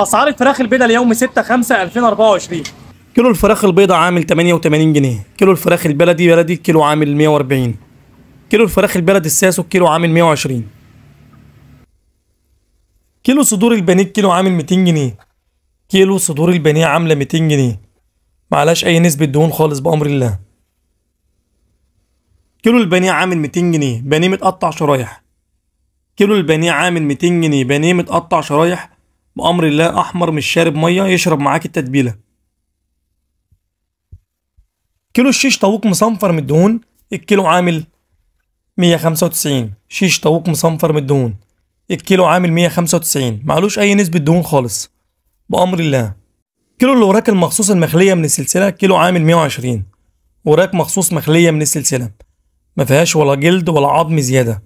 اسعار الفراخ البيضاء ليوم 6 5 2024 كيلو الفراخ البيضاء عامل 88 جنيه كيلو الفراخ البلدي بلدي الكيلو عامل 140 كيلو الفراخ البلدي الساسو الكيلو عامل 120 كيلو صدور البانيه الكيلو عامل 200 جنيه كيلو صدور البانيه عامله 200 جنيه معلاش اي نسبه دهون خالص بامر الله كيلو البانيه عامل 200 جنيه بانيه متقطع شرايح كيلو البانيه عامل 200 جنيه بانيه متقطع شرايح بأمر الله أحمر مش شارب مية يشرب معاك التتبيلة كيلو الشيش طاووق مصنفر من الدهون الكيلو عامل 195 شيش طاووق مصنفر من الدهون الكيلو عامل 195 معلوش أي نسبة دهون خالص بأمر الله كيلو الوراك المخصوص المخلية من السلسلة كيلو عامل 120 وراك مخصوص مخلية من السلسلة ما فيهاش ولا جلد ولا عظم زيادة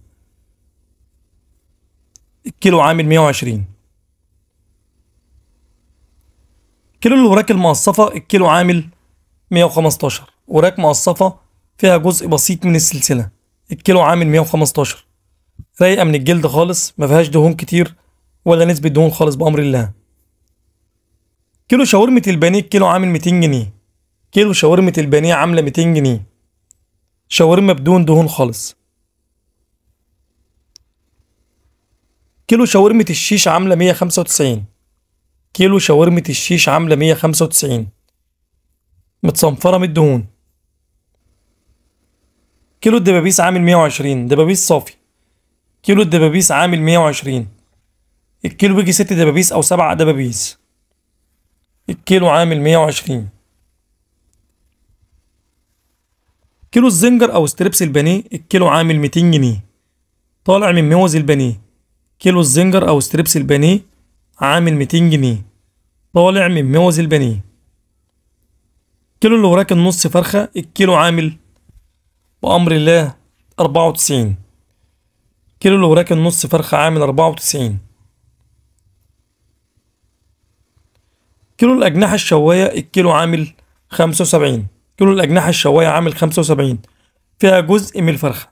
الكيلو عامل 120 كيلو الوراك المقصفة الكيلو عامل 115 وراك مقصفة فيها جزء بسيط من السلسلة الكيلو عامل 115 رايقة من الجلد خالص ما فيهاش دهون كتير ولا نسبة دهون خالص بأمر الله كيلو شاورمة البانيه الكيلو عامل 200 جنيه كيلو شاورمة البانيه عاملة 200 جنيه شاورما بدون دهون خالص كيلو شاورمة الشيش عاملة 195 كيلو شاورمة الشيش عاملة مية خمسة وتسعين متصنفرة من الدهون كيلو الدبابيس عامل مية وعشرين دبابيس صافي كيلو الدبابيس عامل مية وعشرين الكيلو بيجي ست دبابيس أو سبع دبابيس الكيلو عامل مية وعشرين كيلو الزنجر أو ستريبس البانيه الكيلو عامل ميتين جنيه طالع من موز البانيه كيلو الزنجر أو ستريبس البانيه عامل 200 جنيه طالع من موز البنيه كيلو اللي وراك النص فرخة الكيلو عامل بأمر الله أربعة وتسعين كيلو اللي وراك النص فرخة عامل أربعة وتسعين كيلو الأجنحة الشواية الكيلو عامل خمسة وسبعين كيلو الأجنحة الشواية عامل خمسة وسبعين فيها جزء من الفرخة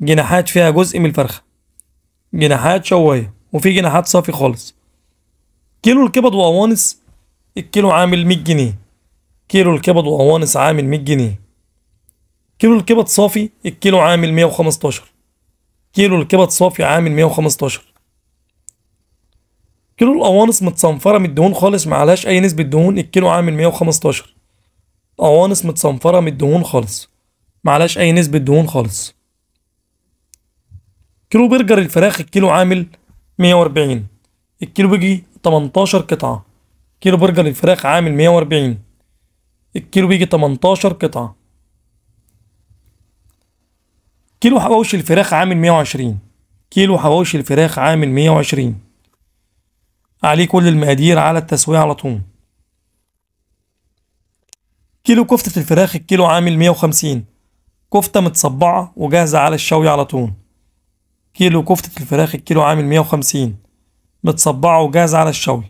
جناحات فيها جزء من الفرخة جناحات شواية وفي جناحات صافي خالص كيلو الكبد وقوانص الكيلو عامل 100 جنيه كيلو الكبد وقوانص عامل 100 جنيه كيلو الكبد صافي الكيلو عامل 115 كيلو الكبد صافي عامل 115 كيلو القوانص متصنفرة من الدهون خالص معلهاش أي نسبة دهون الكيلو عامل 115 قوانص متصنفرة من الدهون خالص معلهاش أي نسبة دهون خالص كيلو برجر الفراخ الكيلو عامل 140 الكيلو بيجي 18 قطعة كيلو برجر الفراخ عامل 140 الكيلو بيجي 18 قطعة كيلو حواوشي الفراخ عامل 120 كيلو حواوشي الفراخ عامل 120 عليه كل المقادير على التسوية على طول كيلو كفتة الفراخ الكيلو عامل 150 كفتة متصبعة وجاهزة على الشوي على طول كيلو كفتة الفراخ الكيلو عامل 150 متصبعه وجاهز على الشوي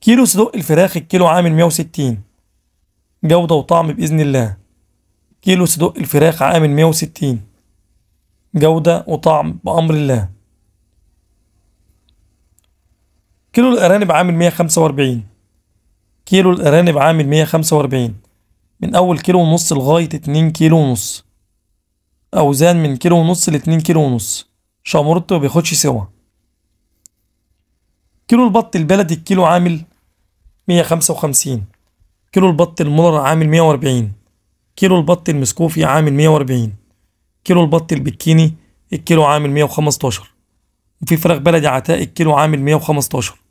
كيلو صدق الفراخ الكيلو عامل 160 جودة وطعم بإذن الله كيلو صدق الفراخ عامل 160 جودة وطعم بأمر الله كيلو الأرانب عامل 145 كيلو الأرانب عامل 145 من أول كيلو ونص لغاية 2 كيلو ونص أوزان من كيلو ونص ل 2 كيلو ونص شامورته بيخدش بياخدش سوا كيلو البط البلدي الكيلو عامل 155 كيلو البط المولر عامل 140 كيلو البط المسكوفي عامل 140 كيلو البط البكيني الكيلو عامل 115 وفي فراخ بلدي عتاق الكيلو عامل 115